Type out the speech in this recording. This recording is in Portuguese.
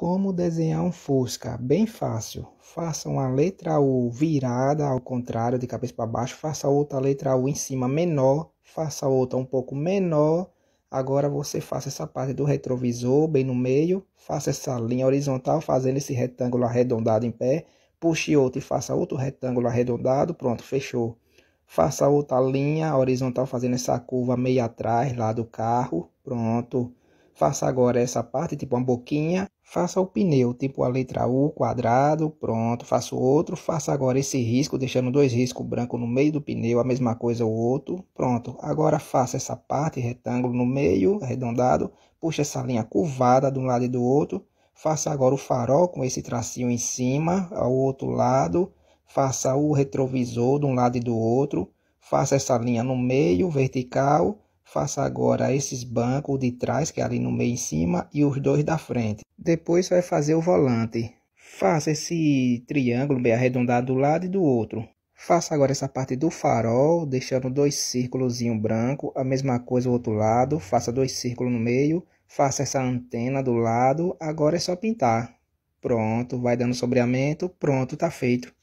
Como desenhar um Fusca? Bem fácil. Faça uma letra U virada ao contrário, de cabeça para baixo. Faça outra letra U em cima menor. Faça outra um pouco menor. Agora você faça essa parte do retrovisor bem no meio. Faça essa linha horizontal fazendo esse retângulo arredondado em pé. Puxe outro e faça outro retângulo arredondado. Pronto, fechou. Faça outra linha horizontal fazendo essa curva meio atrás lá do carro. Pronto. Faça agora essa parte, tipo uma boquinha. Faça o pneu, tipo a letra U quadrado, pronto. Faça o outro, faça agora esse risco, deixando dois riscos brancos no meio do pneu, a mesma coisa o outro, pronto. Agora faça essa parte, retângulo no meio, arredondado. Puxa essa linha curvada de um lado e do outro. Faça agora o farol com esse tracinho em cima, ao outro lado. Faça o retrovisor de um lado e do outro. Faça essa linha no meio, vertical. Faça agora esses bancos de trás, que é ali no meio em cima, e os dois da frente. Depois vai fazer o volante. Faça esse triângulo bem arredondado do lado e do outro. Faça agora essa parte do farol, deixando dois círculos branco. A mesma coisa o outro lado. Faça dois círculos no meio. Faça essa antena do lado. Agora é só pintar. Pronto, vai dando sombreamento. Pronto, tá feito.